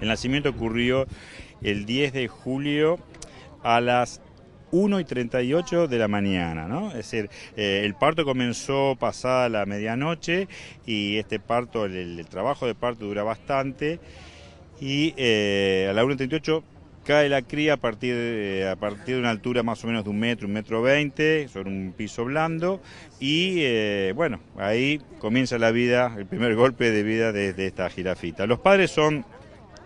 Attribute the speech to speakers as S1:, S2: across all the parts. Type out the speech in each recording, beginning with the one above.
S1: El nacimiento ocurrió el 10 de julio a las 1 y 38 de la mañana, ¿no? Es decir, eh, el parto comenzó pasada la medianoche y este parto, el, trabajo de parto dura bastante y eh, a la 1 y 38 Cae la cría a partir, de, a partir de una altura más o menos de un metro, un metro veinte, sobre un piso blando. Y eh, bueno, ahí comienza la vida, el primer golpe de vida de, esta jirafita. Los padres son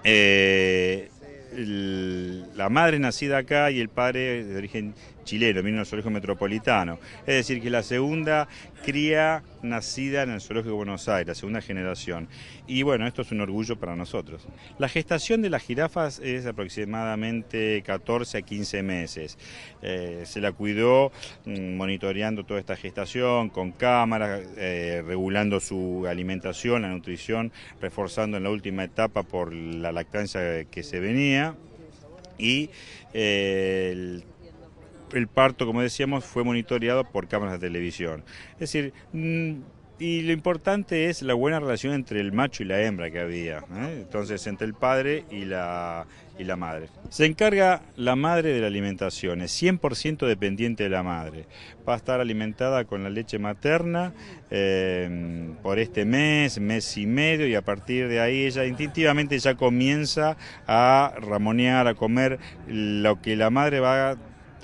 S1: eh, la madre nacida acá y el padre de origen chileno, vino al zoológico metropolitano. Es decir, que la segunda cría nacida en el zoológico de Buenos Aires, la segunda generación. Y bueno, esto es un orgullo para nosotros. La gestación de las jirafas es aproximadamente 14 a 15 meses. Eh, se la cuidó mm, monitoreando toda esta gestación con cámaras, eh, regulando su alimentación, la nutrición, reforzando en la última etapa por la lactancia que se venía y eh, el el parto, como decíamos, fue monitoreado por cámaras de televisión. Es decir, mm, y lo importante es la buena relación entre el macho y la hembra que había, ¿eh? entonces entre el padre y la, y la madre. Se encarga la madre de la alimentación, es 100% dependiente de la madre. Va a estar alimentada con la leche materna eh, por este mes, mes y medio, y a partir de ahí ella instintivamente ya comienza a ramonear, a comer lo que la madre va a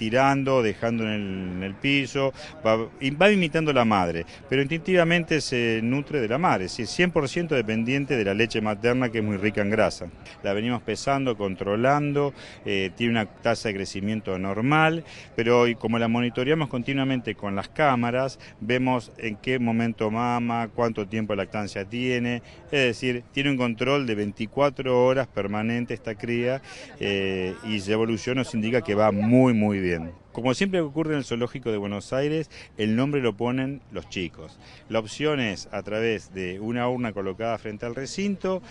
S1: tirando, dejando en el, piso, va, imitando la madre, pero instintivamente se nutre de la madre, es 100% dependiente de la leche materna que es muy rica en grasa. La venimos pesando, controlando, eh, tiene una tasa de crecimiento normal, pero hoy como la monitoreamos continuamente con las cámaras, vemos en qué momento mama, cuánto tiempo de lactancia tiene, es decir, tiene un control de 24 horas permanente esta cría eh, y su evolución nos indica que va muy muy bien. Como siempre ocurre en el zoológico de Buenos Aires, el nombre lo ponen los chicos. La opción es a través de una urna colocada frente al recinto.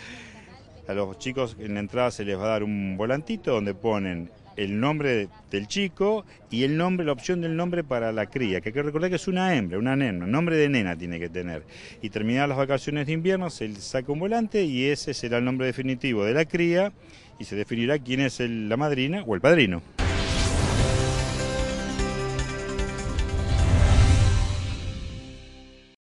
S1: A los chicos en la entrada se les va a dar un volantito donde ponen el nombre del chico y el nombre, la opción del nombre para la cría, que hay que recordar que es una hembra, una nena, nombre de nena tiene que tener. Y terminadas las vacaciones de invierno se saca un volante y ese será el nombre definitivo de la cría y se definirá quién es la madrina o el padrino.